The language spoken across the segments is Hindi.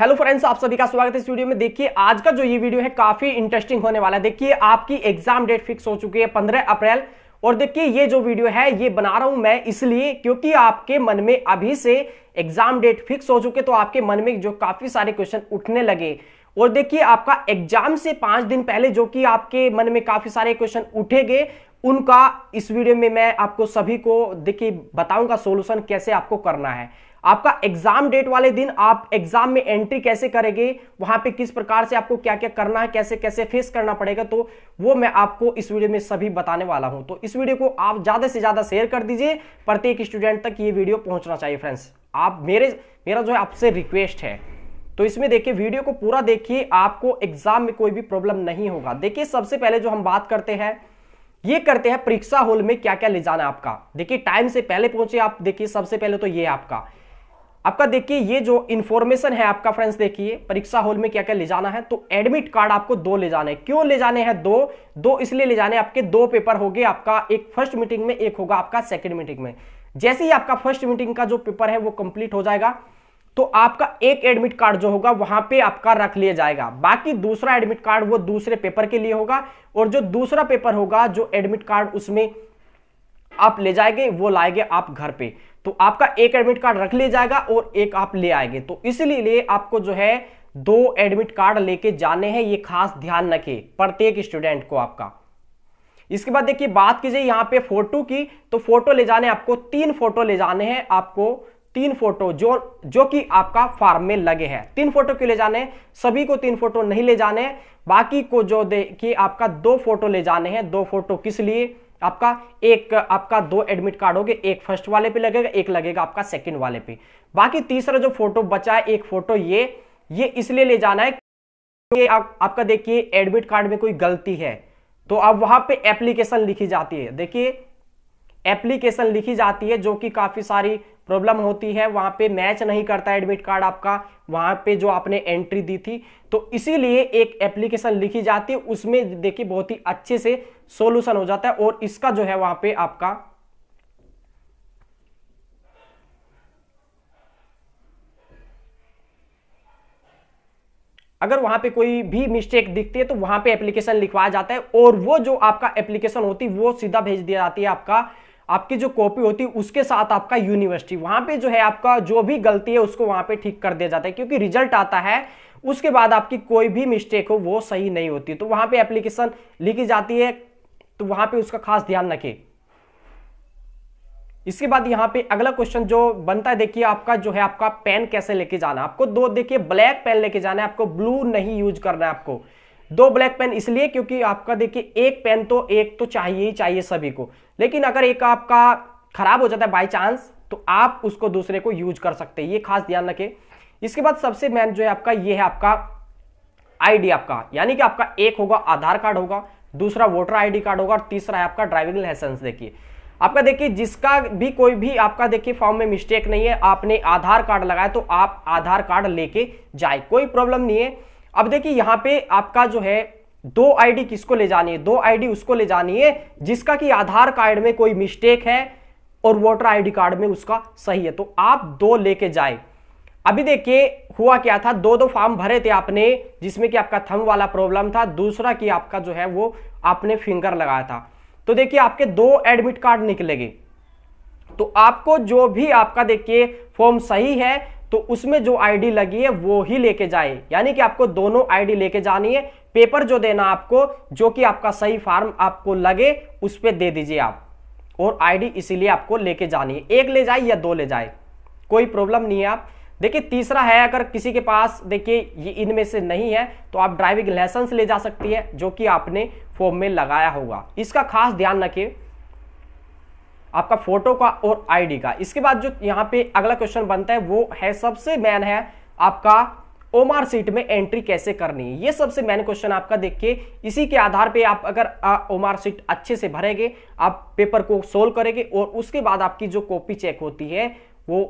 हेलो फ्रेंड्स आप सभी का स्वागत है इस वीडियो में देखिए आज का जो ये वीडियो है काफी इंटरेस्टिंग होने वाला है देखिए आपकी एग्जाम डेट फिक्स हो चुकी है पंद्रह अप्रैल और देखिए ये जो वीडियो है ये बना रहा हूं मैं इसलिए क्योंकि आपके मन में अभी से एग्जाम डेट फिक्स हो चुके तो आपके मन में जो काफी सारे क्वेश्चन उठने लगे और देखिए आपका एग्जाम से पांच दिन पहले जो कि आपके मन में काफी सारे क्वेश्चन उठे गए उनका इस वीडियो में मैं आपको सभी को देखिए बताऊंगा सोल्यूशन कैसे आपको करना है आपका एग्जाम डेट वाले दिन आप एग्जाम में एंट्री कैसे करेंगे वहां पे किस प्रकार से आपको क्या क्या करना है कैसे कैसे फेस करना पड़ेगा तो वो मैं आपको इस वीडियो में सभी बताने वाला हूं तो इस वीडियो को आप ज्यादा से ज्यादा शेयर कर दीजिए प्रत्येक स्टूडेंट तक ये वीडियो पहुंचना चाहिए फ्रेंड्स आप मेरे मेरा जो है आपसे रिक्वेस्ट है तो इसमें देखिए वीडियो को पूरा देखिए आपको एग्जाम में कोई भी प्रॉब्लम नहीं होगा देखिए सबसे पहले जो हम बात करते हैं ये करते हैं परीक्षा हॉल में क्या क्या ले जाना आपका देखिए टाइम से पहले पहुंचे आप देखिए सबसे पहले तो ये आपका आपका देखिए ये जो इन्फॉर्मेशन है आपका फ्रेंड्स देखिए परीक्षा हॉल में क्या क्या ले जाना है तो एडमिट कार्ड आपको दो ले जाने क्यों ले जाने हैं दो दो इसलिए ले जाने आपके दो पेपर हो गए आपका एक फर्स्ट मीटिंग में एक होगा आपका सेकेंड मीटिंग में जैसे ही आपका फर्स्ट मीटिंग का जो पेपर है वो कंप्लीट हो जाएगा तो आपका एक एडमिट कार्ड जो होगा वहां पे आपका रख लिया जाएगा बाकी दूसरा एडमिट कार्ड वो दूसरे पेपर के लिए होगा और जो दूसरा पेपर होगा जो एडमिट कार्ड उसमें आप ले जाएंगे वो लाएंगे आप घर पे तो आपका एक एडमिट कार्ड रख लिया जाएगा और एक आप ले आएंगे तो इसलिए आपको जो है दो एडमिट कार्ड लेके जाने हैं ये खास ध्यान रखे प्रत्येक स्टूडेंट को आपका इसके बाद देखिए बात कीजिए यहां पे फोटो की तो फोटो ले जाने आपको तीन फोटो ले जाने हैं आपको तीन फोटो जो जो कि आपका फॉर्म में लगे हैं तीन फोटो क्यों ले जाने सभी को तीन फोटो नहीं ले जाने बाकी को जो देखिए आपका दो फोटो ले जाने हैं दो फोटो किस लिए आपका एक आपका दो एडमिट कार्ड हो गए एक फर्स्ट वाले पे लगेगा एक लगेगा आपका सेकंड वाले पे बाकी तीसरा जो फोटो बचा है एक फोटो ये ये इसलिए ले जाना है कि आप, आपका देखिए एडमिट कार्ड में कोई गलती है तो अब वहां पे एप्लीकेशन लिखी जाती है देखिए एप्लीकेशन लिखी जाती है जो कि काफ़ी सारी प्रॉब्लम होती है वहां पे मैच नहीं करता एडमिट कार्ड आपका वहां पे जो आपने एंट्री दी थी तो इसीलिए एक एप्लीकेशन लिखी जाती है उसमें देखिए बहुत ही अच्छे से सोल्यूशन हो जाता है और इसका जो है वहां पे आपका अगर वहां पे कोई भी मिस्टेक दिखती है तो वहां पे एप्लीकेशन लिखवाया जाता है और वो जो आपका एप्लीकेशन होती है वो सीधा भेज दिया जाती है आपका आपकी जो कॉपी होती है उसके साथ आपका यूनिवर्सिटी वहां पे जो है आपका जो भी गलती है उसको वहां पे ठीक कर दिया जाता है क्योंकि रिजल्ट आता है उसके बाद आपकी कोई भी मिस्टेक हो वो सही नहीं होती तो वहां पे एप्लीकेशन लिखी जाती है तो वहां पे उसका खास ध्यान रखे इसके बाद यहां पे अगला क्वेश्चन जो बनता है देखिए आपका जो है आपका पेन कैसे लेके जाना है आपको दो देखिए ब्लैक पेन लेके जाना है आपको ब्लू नहीं यूज करना है आपको दो ब्लैक पेन इसलिए क्योंकि आपका देखिए एक पेन तो एक तो चाहिए ही चाहिए सभी को लेकिन अगर एक आपका खराब हो जाता है बाई चांस तो आप उसको दूसरे को यूज कर सकते हैं ये खास ध्यान रखें इसके बाद सबसे मेन जो है आपका ये है आपका आईडी आपका यानी कि आपका एक होगा आधार कार्ड होगा दूसरा वोटर आईडी कार्ड होगा और तीसरा है आपका ड्राइविंग लाइसेंस देखिए आपका देखिए जिसका भी कोई भी आपका देखिए फॉर्म में मिस्टेक नहीं है आपने आधार कार्ड लगाया तो आप आधार कार्ड लेके जाए कोई प्रॉब्लम नहीं है अब देखिए यहाँ पे आपका जो है दो आईडी किसको ले जानी है दो आईडी उसको ले जानी है जिसका कि आधार कार्ड में कोई मिस्टेक है और वोटर आईडी कार्ड में उसका सही है तो आप दो लेके जाए अभी देखिए हुआ क्या था दो दो फॉर्म भरे थे आपने जिसमें कि आपका थम वाला प्रॉब्लम था दूसरा कि आपका जो है वो आपने फिंगर लगाया था तो देखिए आपके दो एडमिट कार्ड निकलेंगे तो आपको जो भी आपका देखिए फॉर्म सही है तो उसमें जो आईडी लगी है वो ही लेके जाए यानी कि आपको दोनों आईडी लेके जानी है पेपर जो देना आपको जो कि आपका सही फार्म आपको लगे उस पर दे दीजिए आप और आईडी इसीलिए आपको लेके जानी है एक ले जाए या दो ले जाए कोई प्रॉब्लम नहीं है आप देखिए तीसरा है अगर किसी के पास देखिए ये इनमें से नहीं है तो आप ड्राइविंग लाइसेंस ले जा सकती है जो कि आपने फॉर्म में लगाया होगा इसका खास ध्यान रखिए आपका फोटो का और आईडी का इसके बाद जो यहाँ पे अगला क्वेश्चन बनता है वो है सबसे मेन है आपका ओमार सीट में एंट्री कैसे करनी है ये सबसे मेन क्वेश्चन आपका देखिए इसी के आधार पे आप अगर ओमार सीट अच्छे से भरेंगे आप पेपर को सोल्व करेंगे और उसके बाद आपकी जो कॉपी चेक होती है वो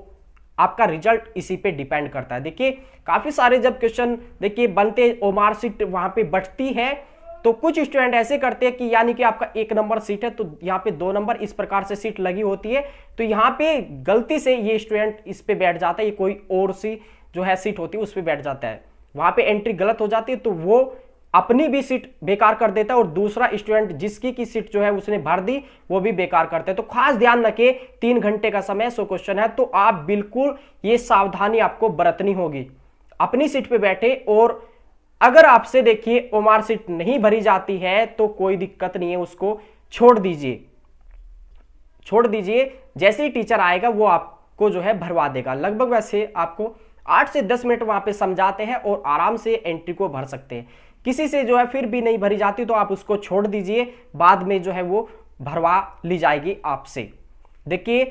आपका रिजल्ट इसी पे डिपेंड करता है देखिए काफ़ी सारे जब क्वेश्चन देखिए बनते ओमार सीट वहां पे बटती है तो कुछ स्टूडेंट ऐसे करते हैं कि यानी कि आपका एक नंबर सीट है तो यहाँ पे दो नंबर इस प्रकार से सीट लगी होती है तो यहाँ पे गलती से ये स्टूडेंट इस पे बैठ जाता है ये कोई और सी जो है सीट होती है उस पर बैठ जाता है वहां पे एंट्री गलत हो जाती है तो वो अपनी भी सीट बेकार कर देता है और दूसरा स्टूडेंट जिसकी की सीट जो है उसने भर दी वो भी बेकार करते हैं तो खास ध्यान रखिए तीन घंटे का समय सो क्वेश्चन है तो आप बिल्कुल ये सावधानी आपको बरतनी होगी अपनी सीट पे बैठे और अगर आपसे देखिए ओमार सीट नहीं भरी जाती है तो कोई दिक्कत नहीं है उसको छोड़ दीजिए छोड़ दीजिए जैसे ही टीचर आएगा वो आपको जो है भरवा देगा लगभग वैसे आपको आठ से दस मिनट वहां पे समझाते हैं और आराम से एंट्री को भर सकते हैं किसी से जो है फिर भी नहीं भरी जाती तो आप उसको छोड़ दीजिए बाद में जो है वो भरवा ली जाएगी आपसे देखिए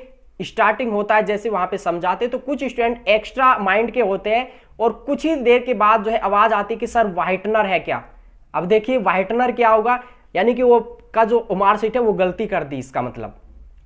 स्टार्टिंग होता है जैसे वहां पे समझाते तो कुछ स्टूडेंट एक्स्ट्रा माइंड के होते हैं और कुछ ही देर के बाद जो है आवाज़ आती कि सर वाइटनर है क्या अब देखिए वाइटनर क्या होगा यानी कि वो का जो उमार सीट है वो गलती कर दी इसका मतलब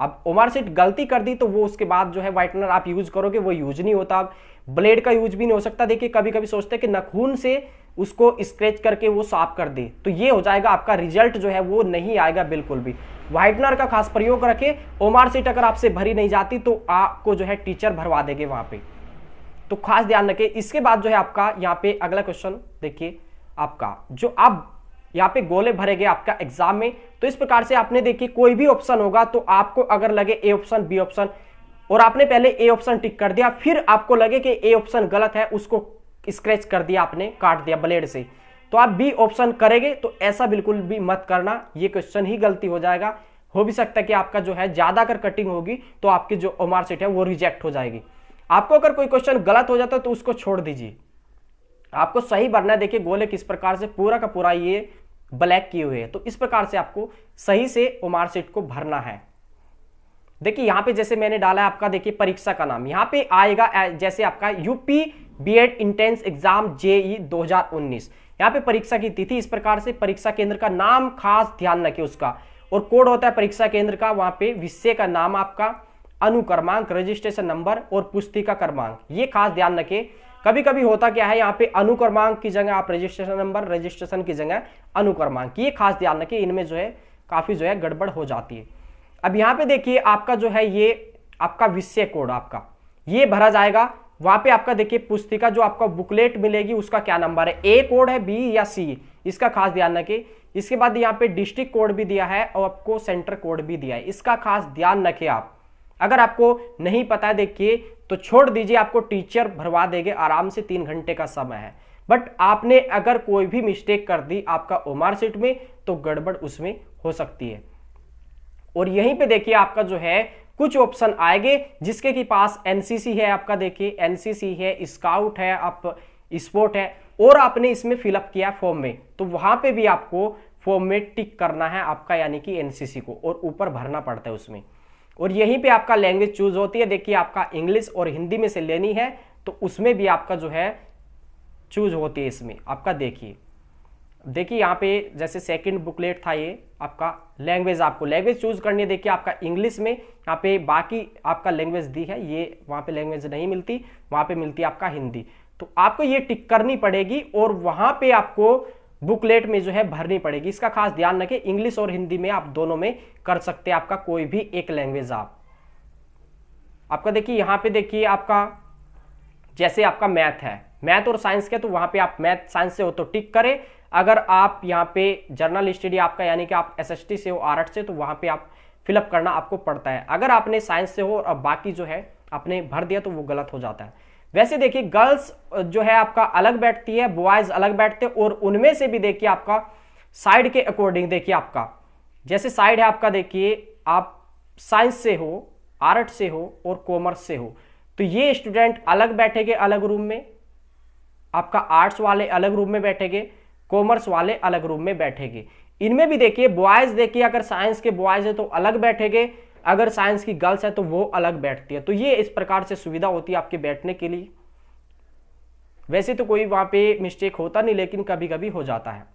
अब उमार सीट गलती कर दी तो वो उसके बाद जो है वाइटनर आप यूज़ करोगे वो यूज नहीं होता अब ब्लेड का यूज भी नहीं हो सकता देखिए कभी कभी सोचते हैं कि नखून से उसको स्क्रेच करके वो साफ कर दे तो ये हो जाएगा आपका रिजल्ट जो है वो नहीं आएगा बिल्कुल भी व्हाइटनर का खास प्रयोग रखें ओमार सीट अगर आपसे भरी नहीं जाती तो आपको जो है टीचर भरवा देंगे वहां पे तो खास ध्यान रखें इसके बाद जो है आपका यहाँ पे अगला क्वेश्चन देखिए आपका जो आप यहाँ पे गोले भरे गए आपका एग्जाम में तो इस प्रकार से आपने देखिए कोई भी ऑप्शन होगा तो आपको अगर लगे ए ऑप्शन बी ऑप्शन और आपने पहले ए ऑप्शन टिक कर दिया फिर आपको लगे कि ए ऑप्शन गलत है उसको स्क्रैच कर दिया आपने काट दिया ब्लेड से तो आप बी ऑप्शन करेंगे तो ऐसा बिल्कुल भी मत करना ये क्वेश्चन ही गलती हो जाएगा हो भी सकता है कि आपका जो है ज़्यादा अगर कटिंग होगी तो आपकी जो ओमार सीट है वो रिजेक्ट हो जाएगी आपको अगर कोई क्वेश्चन गलत हो जाता है तो उसको छोड़ दीजिए आपको सही भरना है देखिए गोले किस प्रकार से पूरा का पूरा ये ब्लैक किए हुए हैं तो इस प्रकार से आपको सही से ओमार सीट को भरना है देखिए यहाँ पे जैसे मैंने डाला है आपका देखिए परीक्षा का नाम यहाँ पे आएगा जैसे आपका UP BEd entrance exam JEE 2019 यहाँ पे परीक्षा की तिथि इस प्रकार से परीक्षा केंद्र का नाम खास ध्यान रखें उसका और कोड होता है परीक्षा केंद्र का वहां पे विषय का नाम आपका अनुक्रमांक रजिस्ट्रेशन नंबर और पुस्तिका क्रमांक ये खास ध्यान रखें कभी कभी होता क्या है यहाँ पे अनुक्रमांक की जगह आप रजिस्ट्रेशन नंबर रजिस्ट्रेशन की जगह अनुक्रमांक ये खास ध्यान रखें इनमें जो है काफ़ी जो है गड़बड़ हो जाती है अब यहां पे देखिए आपका जो है ये आपका विषय कोड आपका ये भरा जाएगा वहां पे आपका देखिए पुस्तिका जो आपका बुकलेट मिलेगी उसका क्या नंबर है ए कोड है बी या सी इसका खास ध्यान रखें इसके बाद यहाँ पे डिस्ट्रिक्ट कोड भी दिया है और आपको सेंटर कोड भी दिया है इसका खास ध्यान रखें आप अगर आपको नहीं पता है देखिए तो छोड़ दीजिए आपको टीचर भरवा देंगे आराम से तीन घंटे का समय है बट आपने अगर कोई भी मिस्टेक कर दी आपका ओमार सीट में तो गड़बड़ उसमें हो सकती है और यहीं पे देखिए आपका जो है कुछ ऑप्शन आएंगे जिसके के पास एनसीसी है आपका देखिए एनसीसी है स्काउट है आप स्पोर्ट है और आपने इसमें फिलअप किया फॉर्म में तो वहां पे भी आपको फॉर्म में टिक करना है आपका यानी कि एनसीसी को और ऊपर भरना पड़ता है उसमें और यहीं पे आपका लैंग्वेज चूज होती है देखिए आपका इंग्लिश और हिंदी में से लेनी है तो उसमें भी आपका जो है चूज होती है इसमें आपका देखिए देखिए यहाँ पे जैसे सेकंड बुकलेट था ये आपका लैंग्वेज आपको लैंग्वेज चूज करनी है देखिए आपका इंग्लिश में यहाँ पे बाकी आपका लैंग्वेज दी है ये वहाँ पे लैंग्वेज नहीं मिलती वहाँ पे मिलती आपका हिंदी तो आपको ये टिक करनी पड़ेगी और वहाँ पे आपको बुकलेट में जो है भरनी पड़ेगी इसका खास ध्यान रखें इंग्लिश और हिंदी में आप दोनों में कर सकते हैं आपका कोई भी एक लैंग्वेज आप आपका देखिए यहाँ पे देखिए आपका जैसे आपका मैथ है मैथ और साइंस के तो वहाँ पे आप मैथ साइंस से हो तो टिक करें अगर आप यहाँ पे जर्नल स्टडी आपका यानी कि आप एस से हो आर से तो वहाँ पे आप फिलअप करना आपको पड़ता है अगर आपने साइंस से हो और बाकी जो है आपने भर दिया तो वो गलत हो जाता है वैसे देखिए गर्ल्स जो है आपका अलग बैठती है बॉयज अलग बैठते हैं और उनमें से भी देखिए आपका साइड के अकॉर्डिंग देखिए आपका जैसे साइड है आपका देखिए आप साइंस से हो आर्ट से हो और कॉमर्स से हो तो ये स्टूडेंट अलग बैठेंगे अलग रूम में आपका आर्ट्स वाले अलग रूम में बैठेंगे कॉमर्स वाले अलग रूम में बैठेंगे इनमें भी देखिए बॉयज देखिए अगर साइंस के बॉयज है तो अलग बैठेंगे अगर साइंस की गर्ल्स है तो वो अलग बैठती है तो ये इस प्रकार से सुविधा होती है आपके बैठने के लिए वैसे तो कोई वहां पे मिस्टेक होता नहीं लेकिन कभी कभी हो जाता है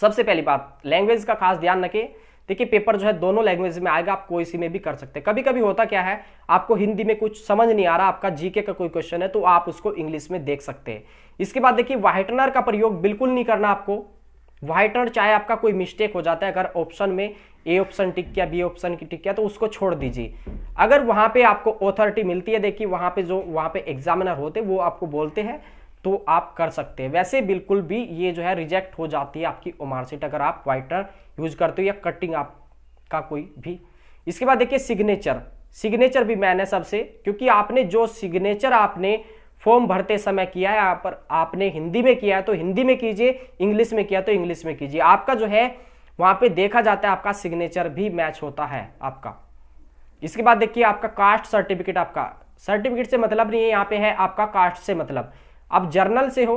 सबसे पहली बात लैंग्वेज का खास ध्यान रखें देखिए पेपर जो है दोनों लैंग्वेज में आएगा आप कोई सी में भी कर सकते हैं कभी कभी होता क्या है आपको हिंदी में कुछ समझ नहीं आ रहा आपका जीके का कोई क्वेश्चन है तो आप उसको इंग्लिश में देख सकते हैं इसके बाद देखिए व्हाइटनर का प्रयोग बिल्कुल नहीं करना आपको व्हाइटनर चाहे आपका कोई मिस्टेक हो जाता है अगर ऑप्शन में ए ऑप्शन टिक किया बी ऑप्शन की टिक किया तो उसको छोड़ दीजिए अगर वहां पे आपको ऑथोरिटी मिलती है देखिए वहां पे जो वहां पे एग्जामिनर होते वो आपको बोलते हैं तो आप कर सकते हैं वैसे बिल्कुल भी ये जो है रिजेक्ट हो जाती है आपकी ओमार सीट अगर आप वाइटनर यूज करते हो या कटिंग आपका कोई भी इसके बाद देखिए सिग्नेचर सिग्नेचर भी मैंने सबसे क्योंकि आपने जो सिग्नेचर आपने फॉर्म भरते समय किया है आप पर आपने हिंदी में किया है तो हिंदी में कीजिए इंग्लिश में किया तो इंग्लिश में कीजिए आपका जो है वहां पे देखा जाता है आपका सिग्नेचर भी मैच होता है आपका इसके बाद देखिए आपका कास्ट सर्टिफिकेट आपका सर्टिफिकेट से मतलब नहीं है यहाँ पे है आपका कास्ट से मतलब आप जर्नल से हो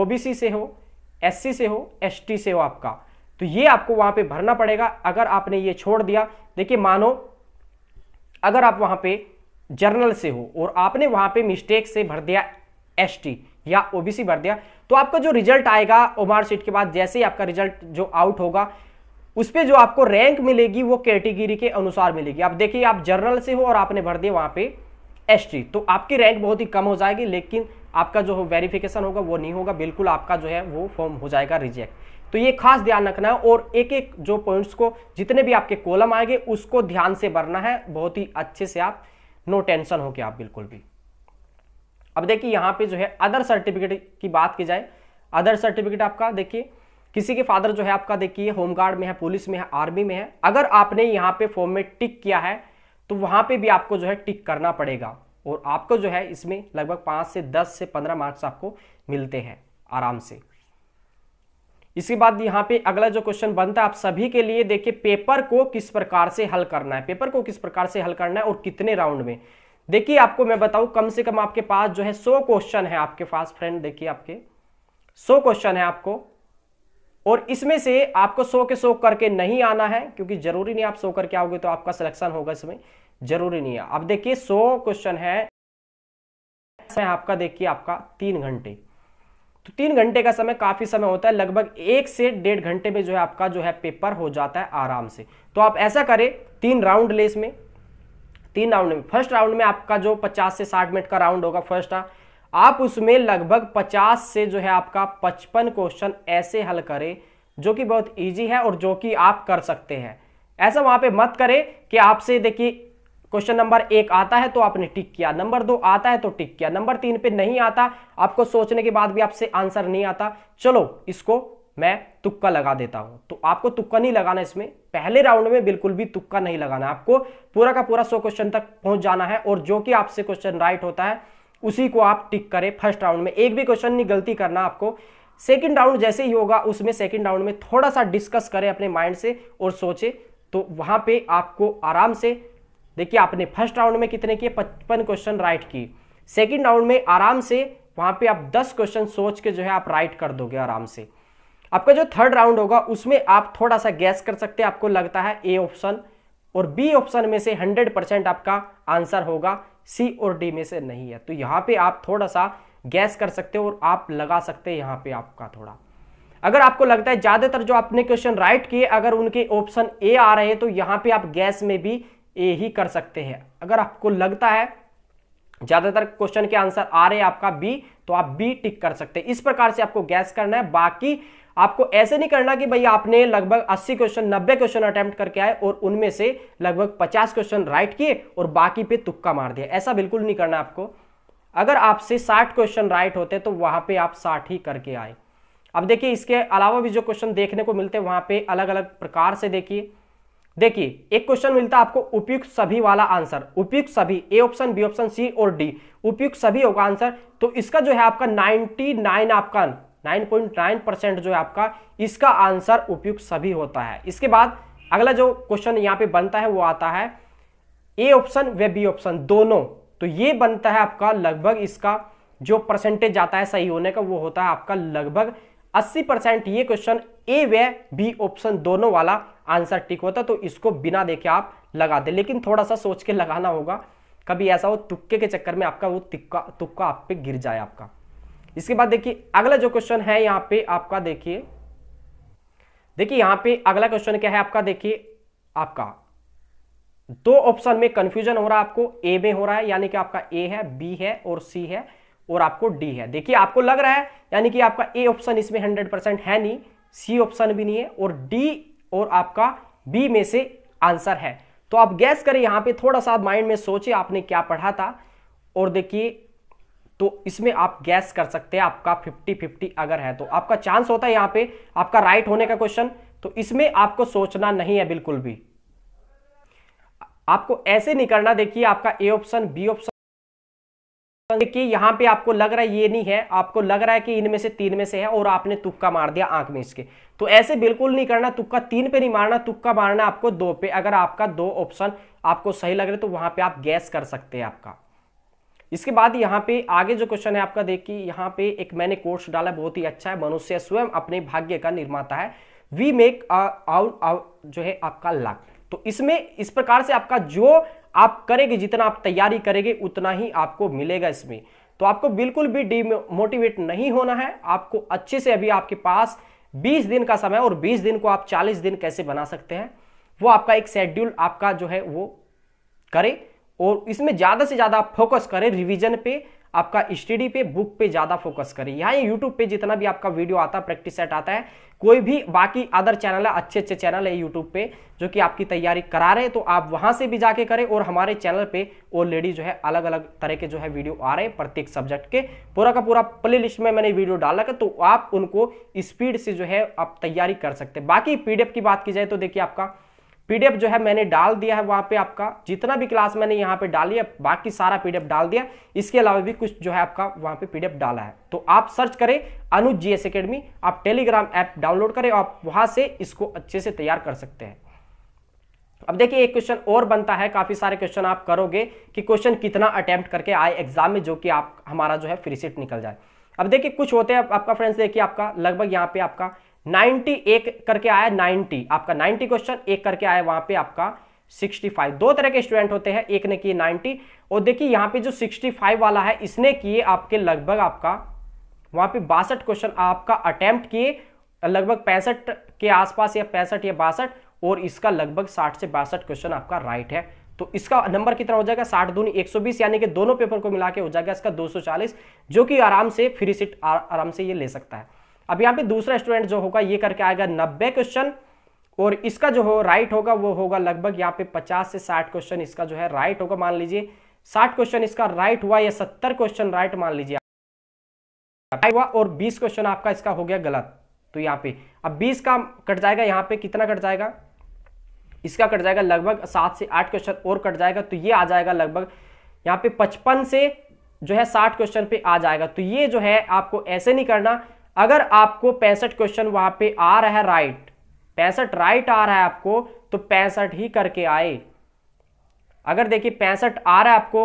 ओबीसी से हो एससी से हो एसटी से हो आपका तो ये आपको वहां पे भरना पड़ेगा अगर आपने ये छोड़ दिया देखिए मानो अगर आप वहां पे जर्नल से हो और आपने वहां पे मिस्टेक से भर दिया एस या ओबीसी भर दिया तो आपका जो रिजल्ट आएगा ओमार सीट के बाद जैसे ही आपका रिजल्ट जो आउट होगा उस पर जो आपको रैंक मिलेगी वो कैटेगरी के अनुसार मिलेगी आप देखिए आप जर्नल से हो और आपने भर दिया वहां पे एस तो आपकी रैंक बहुत ही कम हो जाएगी लेकिन आपका जो वेरिफिकेशन होगा वो नहीं होगा बिल्कुल आपका जो है वो फॉर्म हो जाएगा रिजेक्ट तो ये खास ध्यान रखना है और एक एक जो पॉइंट्स को जितने भी आपके कॉलम आएंगे उसको ध्यान से भरना है बहुत ही अच्छे से आप नो टेंशन हो के आप बिल्कुल भी अब देखिए यहाँ पे जो है अदर सर्टिफिकेट की बात की जाए अदर सर्टिफिकेट आपका देखिए किसी के फादर जो है आपका देखिए होमगार्ड में है पुलिस में है आर्मी में है अगर आपने यहाँ पे फॉर्म में टिक किया है तो वहाँ पे भी आपको जो है टिक करना पड़ेगा और आपको जो है इसमें लगभग पांच से दस से पंद्रह मार्क्स आपको मिलते हैं आराम से इसके बाद यहाँ पे अगला जो क्वेश्चन बनता है आप सभी के लिए देखिए पेपर को किस प्रकार से हल करना है पेपर को किस प्रकार से हल करना है और कितने राउंड में देखिए आपको मैं बताऊं कम से कम आपके पास जो है सौ क्वेश्चन है आपके पास फ्रेंड देखिए आपके सौ क्वेश्चन है आपको और इसमें से आपको सौ के सौ करके नहीं आना है क्योंकि जरूरी नहीं आप सौ करके आओगे तो आपका सिलेक्शन होगा इसमें जरूरी नहीं है अब देखिए सौ क्वेश्चन है समय आपका देखिए आपका तीन घंटे तो तीन घंटे का समय काफी समय होता है लगभग एक से डेढ़ घंटे में जो है आपका जो है पेपर हो जाता है आराम से तो आप ऐसा करें तीन राउंड ले इसमें तीन राउंड में फर्स्ट राउंड में आपका जो 50 से 60 मिनट का राउंड होगा फर्स्ट आप उसमें लगभग 50 से जो है आपका 55 क्वेश्चन ऐसे हल करें जो कि बहुत ईजी है और जो कि आप कर सकते हैं ऐसा वहां पे मत करें कि आपसे देखिए क्वेश्चन नंबर एक आता है तो आपने टिक किया नंबर दो आता है तो टिक किया नंबर तीन पे नहीं आता आपको सोचने के बाद भी आपसे आंसर नहीं आता चलो इसको मैं तुक्का लगा देता हूं तो आपको तुक्का नहीं लगाना इसमें पहले राउंड में बिल्कुल भी तुक्का नहीं लगाना आपको पूरा का पूरा सौ क्वेश्चन तक पहुंच जाना है और जो कि आपसे क्वेश्चन राइट होता है उसी को आप टिक करें फर्स्ट राउंड में एक भी क्वेश्चन नहीं गलती करना आपको सेकेंड राउंड जैसे ही होगा उसमें सेकेंड राउंड में थोड़ा सा डिस्कस करें अपने माइंड से और सोचे तो वहां पे आपको आराम से देखिए आपने फर्स्ट राउंड में कितने किए पचपन क्वेश्चन राइट किए सेकेंड राउंड में आराम से वहां पे आप दस क्वेश्चन सोच के जो है आप राइट कर दोगे आराम से आपका जो थर्ड राउंड होगा उसमें आप थोड़ा सा गैस कर सकते हैं आपको लगता है ए ऑप्शन और बी ऑप्शन में से हंड्रेड परसेंट आपका आंसर होगा सी और डी में से नहीं है तो यहाँ पे आप थोड़ा सा गैस कर सकते हो और आप लगा सकते हैं यहाँ पे आपका थोड़ा अगर आपको लगता है ज़्यादातर जो आपने क्वेश्चन राइट किए अगर उनके ऑप्शन ए आ रहे हैं तो यहाँ पे आप गैस में भी ए ही कर सकते हैं अगर आपको लगता है ज़्यादातर क्वेश्चन के आंसर आ रहे हैं आपका बी तो आप बी टिक कर सकते हैं इस प्रकार से आपको गैस करना है बाकी आपको ऐसे नहीं करना कि भाई आपने लगभग 80 क्वेश्चन 90 क्वेश्चन अटेम्प्ट करके आए और उनमें से लगभग 50 क्वेश्चन राइट किए और बाकी पे तुक्का मार दिया ऐसा बिल्कुल नहीं करना आपको अगर आपसे 60 क्वेश्चन राइट होते तो वहां पे आप 60 ही करके आए अब देखिए इसके अलावा भी जो क्वेश्चन देखने को मिलते हैं वहां पर अलग अलग प्रकार से देखिए देखिए एक क्वेश्चन मिलता है आपको उपयुक्त सभी वाला आंसर उपयुक्त सभी A option B option C और डी उपयुक्त सभी होगा आंसर तो इसका जो है आपका 99 आपका 9.9 परसेंट जो है आपका इसका आंसर उपयुक्त सभी होता है इसके बाद अगला जो क्वेश्चन यहाँ पे बनता है वो आता है ए ऑप्शन व बी ऑप्शन दोनों तो ये बनता है आपका लगभग इसका जो परसेंटेज आता है सही होने का वो होता है आपका लगभग अस्सी परसेंट ये क्वेश्चन ए व बी ऑप्शन दोनों वाला आंसर टिक होता तो इसको बिना देखे आप लगा दे लेकिन थोड़ा सा सोच के लगाना होगा कभी ऐसा हो तुक्के के चक्कर में आपका वो तुक्का तुक्का आप पे गिर जाए आपका इसके बाद देखिए अगला जो क्वेश्चन है यहाँ पे आपका देखिए देखिए यहाँ पे अगला क्वेश्चन क्या है आपका देखिए आपका दो ऑप्शन में कंफ्यूजन हो रहा है आपको ए में हो रहा है यानी कि आपका ए है बी है और सी है और आपको डी है देखिए आपको लग रहा है यानी कि आपका ए ऑप्शन इसमें हंड्रेड परसेंट है नहीं सी ऑप्शन भी नहीं है और डी और आपका बी में से आंसर है तो आप गैस करें यहां पे थोड़ा सा माइंड में सोचे आपने क्या पढ़ा था और देखिए तो इसमें आप गैस कर सकते हैं आपका फिफ्टी फिफ्टी अगर है तो आपका चांस होता है यहां पे आपका राइट होने का क्वेश्चन तो इसमें आपको सोचना नहीं है बिल्कुल भी आपको ऐसे नहीं करना देखिए आपका ए ऑप्शन बी ऑप्शन कि यहाँ पे आपको लग रहा है ये नहीं है आपको लग रहा है कि इनमें से तीन में से है और आपने तुक्का मार दिया आंख में इसके तो ऐसे बिल्कुल नहीं करना तुक्का तीन पे नहीं मारना तुक्का मारना आपको दो पे अगर आपका दो ऑप्शन आपको सही लग रहा है तो वहां पे आप गैस कर सकते हैं आपका इसके बाद यहाँ पे आगे जो क्वेश्चन है आपका देखिए यहाँ पे एक मैंने कोर्स डाला बहुत ही अच्छा है मनुष्य स्वयं अपने भाग्य का निर्माता है वी मेक आउट जो है आपका लक तो इसमें इस प्रकार से आपका जो आप करेंगे जितना आप तैयारी करेंगे उतना ही आपको मिलेगा इसमें तो आपको बिल्कुल भी डिमोटिवेट नहीं होना है आपको अच्छे से अभी आपके पास 20 दिन का समय और 20 दिन को आप 40 दिन कैसे बना सकते हैं वो आपका एक शेड्यूल आपका जो है वो करें और इसमें ज़्यादा से ज़्यादा आप फोकस करें रिविजन पे आपका स्टडी पे बुक पे ज़्यादा फोकस करें यहाँ यूट्यूब पे जितना भी आपका वीडियो आता है प्रैक्टिस सेट आता है कोई भी बाकी अदर चैनल है अच्छे अच्छे चैनल है यूट्यूब पे जो कि आपकी तैयारी करा रहे हैं तो आप वहां से भी जाके करें और हमारे चैनल पे ऑलरेडी जो है अलग अलग तरह के जो है वीडियो आ रहे हैं प्रत्येक सब्जेक्ट के पूरा का पूरा प्ले लिस्ट में मैंने वीडियो डाला है तो आप उनको स्पीड से जो है आप तैयारी कर सकते हैं बाकी पीडीएफ की बात की जाए तो देखिए आपका पीडीएफ जो है मैंने डाल दिया है वहां पे आपका जितना भी क्लास मैंने यहाँ पे डाली है बाकी सारा पीडीएफ डाल दिया इसके अलावा भी कुछ जो है आपका वहां पे पीडीएफ डाला है तो आप सर्च करें अनुज जीएस एकेडमी आप टेलीग्राम ऐप डाउनलोड करें आप वहां से इसको अच्छे से तैयार कर सकते हैं अब देखिए एक क्वेश्चन और बनता है काफी सारे क्वेश्चन आप करोगे कि क्वेश्चन कितना अटेम्प्ट करके आए एग्जाम में जो कि आप हमारा जो है फ्री सीट निकल जाए अब देखिए कुछ होते हैं आपका फ्रेंड्स देखिए आपका लगभग यहाँ पे आपका नाइनटी एक करके आया नाइन्टी आपका नाइन्टी क्वेश्चन एक करके आया वहां पे आपका 65 दो तरह के स्टूडेंट होते हैं एक ने किए 90 और देखिए यहां पे जो 65 वाला है इसने किए आपके लगभग आपका वहां पे बासठ क्वेश्चन आपका अटेम्प्ट किए लगभग पैंसठ के आसपास या पैंसठ या बासठ और इसका लगभग 60 से बासठ क्वेश्चन आपका राइट है तो इसका नंबर कितना हो जाएगा साठ दूनी एक यानी कि दोनों पेपर को मिला के हो जाएगा इसका 240 जो कि आराम से फ्री सीट आराम से ये ले सकता है अब यहाँ पे दूसरा स्टूडेंट जो होगा ये करके आएगा नब्बे क्वेश्चन और इसका जो हो राइट होगा वो होगा लगभग यहाँ पे पचास से साठ क्वेश्चन इसका जो है राइट होगा मान लीजिए साठ क्वेश्चन इसका राइट हुआ या सत्तर क्वेश्चन राइट मान लीजिए हुआ और बीस क्वेश्चन आपका इसका हो गया गलत तो यहाँ पे अब बीस का कट जाएगा यहाँ पे कितना कट जाएगा इसका कट जाएगा लगभग सात से आठ क्वेश्चन और कट जाएगा तो ये आ जाएगा लगभग यहाँ पे पचपन से जो है साठ क्वेश्चन पे आ जाएगा तो ये जो है आपको ऐसे नहीं करना अगर आपको पैंसठ क्वेश्चन वहां पे आ रहा है राइट पैंसठ राइट आ रहा है आपको तो पैंसठ ही करके आए अगर देखिए पैंसठ आ रहा है आपको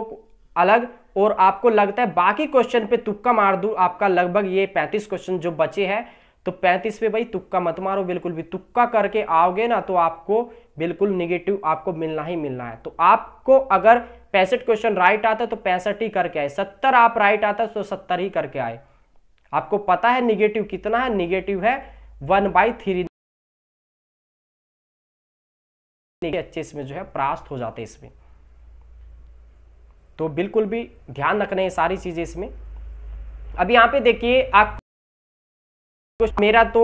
अलग और आपको लगता है बाकी क्वेश्चन पे तुक्का मार दू आपका लगभग ये पैंतीस क्वेश्चन जो बचे हैं तो पैंतीस पे भाई तुक्का मत मारो बिल्कुल भी तुक्का करके आओगे ना तो आपको बिल्कुल निगेटिव आपको मिलना ही मिलना है तो आपको अगर पैंसठ क्वेश्चन राइट आता तो पैंसठ ही करके आए सत्तर आप राइट आता तो सत्तर ही करके आए आपको पता है निगेटिव कितना है निगेटिव है वन बाई थ्री अच्छे इसमें जो है परास्त हो जाते इसमें तो बिल्कुल भी ध्यान रखना है सारी चीजें इसमें अब यहां पे देखिए आप तो मेरा तो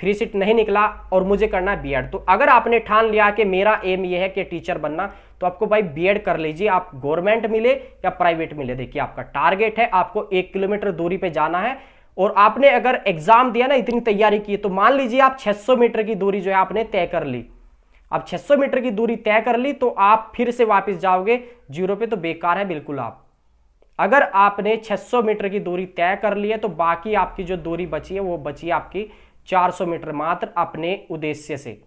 फ्री सीट नहीं निकला और मुझे करना है बीएड तो अगर आपने ठान लिया कि मेरा एम ये है कि टीचर बनना तो आपको भाई बी कर लीजिए आप गवर्नमेंट मिले या प्राइवेट मिले देखिए आपका टारगेट है आपको एक किलोमीटर दूरी पे जाना है और आपने अगर एग्जाम दिया ना इतनी तैयारी की तो मान लीजिए आप 600 मीटर की दूरी जो है आपने तय कर ली अब 600 मीटर की दूरी तय कर ली तो आप फिर से वापस जाओगे जीरो पे तो बेकार है बिल्कुल आप अगर आपने 600 मीटर की दूरी तय कर ली है तो बाकी आपकी जो दूरी बची है वो बची है आपकी 400 मीटर मात्र अपने उद्देश्य से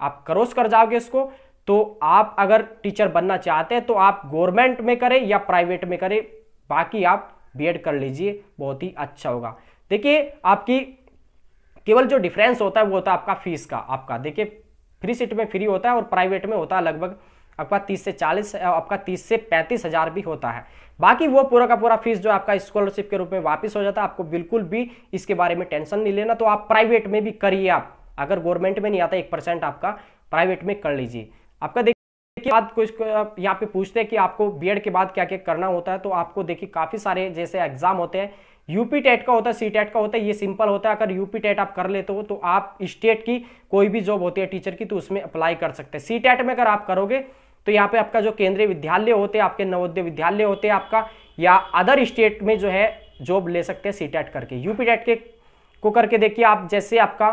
आप क्रॉस कर जाओगे इसको तो आप अगर टीचर बनना चाहते हैं तो आप गवर्नमेंट में करें या प्राइवेट में करें बाकी आप बीएड कर लीजिए बहुत ही अच्छा होगा देखिए आपकी केवल जो डिफरेंस होता है वो होता है आपका फीस का आपका देखिए फ्री सीट में फ्री होता है और प्राइवेट में होता है लगभग आपका तीस से चालीस आपका तीस से पैंतीस हज़ार भी होता है बाकी वो पूरा का पूरा फीस जो आपका स्कॉलरशिप के रूप में वापस हो जाता है आपको बिल्कुल भी इसके बारे में टेंशन नहीं लेना तो आप प्राइवेट में भी करिए आप अगर गवर्नमेंट में नहीं आता एक परसेंट आपका प्राइवेट में कर लीजिए आपका के बाद कुछ यहाँ पे पूछते हैं कि आपको बी के बाद क्या क्या करना होता है तो आपको देखिए काफ़ी सारे जैसे एग्जाम होते हैं यूपी टेट का होता है सी टेट का होता है ये सिंपल होता है अगर यूपी टेट आप कर लेते हो तो आप स्टेट की कोई भी जॉब होती है टीचर की तो उसमें अप्लाई कर सकते हैं सी टेट में अगर आप करोगे तो यहाँ पे आपका जो केंद्रीय विद्यालय होते हैं आपके नवोदय विद्यालय होते हैं आपका या अदर स्टेट में जो है जॉब ले सकते हैं सी टेट करके यूपी टेट के को करके देखिए आप जैसे आपका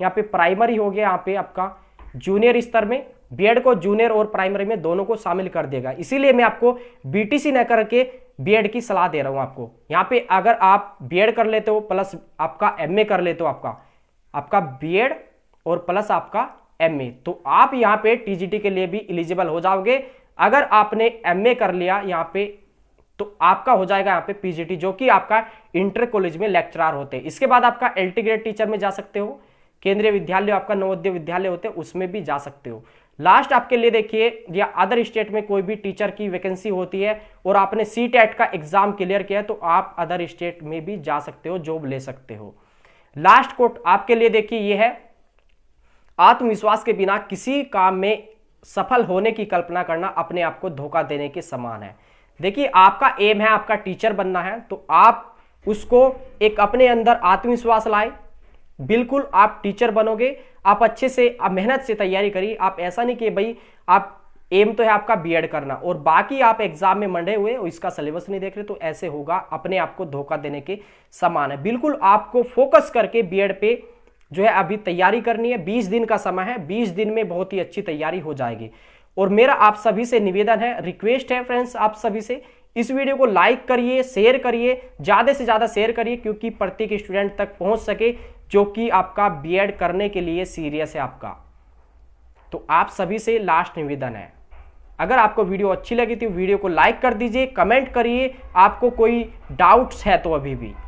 यहाँ पे प्राइमरी हो गया यहाँ पे आपका जूनियर स्तर में बीएड को जूनियर और प्राइमरी में दोनों को शामिल कर देगा इसीलिए मैं आपको बीटीसी न करके बीएड की सलाह दे रहा हूं आपको यहाँ पे अगर आप बीएड कर लेते हो प्लस आपका एमए कर लेते हो आपका आपका बीएड और प्लस आपका एमए तो आप यहाँ पे टीजीटी के लिए भी एलिजिबल हो जाओगे अगर आपने एमए कर लिया यहाँ पे तो आपका हो जाएगा यहाँ पे पीजीटी जो कि आपका इंटर कॉलेज में लेक्चरार होते हैं इसके बाद आपका एल्टी ग्रेड टीचर में जा सकते हो केंद्रीय विद्यालय आपका नवोदय विद्यालय होते हैं उसमें भी जा सकते हो लास्ट आपके लिए देखिए या अदर स्टेट में कोई भी टीचर की वैकेंसी होती है और आपने सी टेट e का एग्जाम क्लियर किया है तो आप अदर स्टेट में भी जा सकते हो जॉब ले सकते हो लास्ट कोट आपके लिए देखिए ये है आत्मविश्वास के बिना किसी काम में सफल होने की कल्पना करना अपने आप को धोखा देने के समान है देखिए आपका एम है आपका टीचर बनना है तो आप उसको एक अपने अंदर आत्मविश्वास लाए बिल्कुल आप टीचर बनोगे आप अच्छे से आप मेहनत से तैयारी करिए आप ऐसा नहीं कि भाई आप एम तो है आपका बी करना और बाकी आप एग्जाम में मंडे हुए इसका सिलेबस नहीं देख रहे तो ऐसे होगा अपने आप को धोखा देने के समान है बिल्कुल आपको फोकस करके बी पे जो है अभी तैयारी करनी है बीस दिन का समय है बीस दिन में बहुत ही अच्छी तैयारी हो जाएगी और मेरा आप सभी से निवेदन है रिक्वेस्ट है फ्रेंड्स आप सभी से इस वीडियो को लाइक करिए शेयर करिए ज़्यादा से ज़्यादा शेयर करिए क्योंकि प्रत्येक स्टूडेंट तक पहुंच सके जो कि आपका बीएड करने के लिए सीरियस है आपका तो आप सभी से लास्ट निवेदन है अगर आपको वीडियो अच्छी लगी तो वीडियो को लाइक कर दीजिए कमेंट करिए आपको कोई डाउट्स है तो अभी भी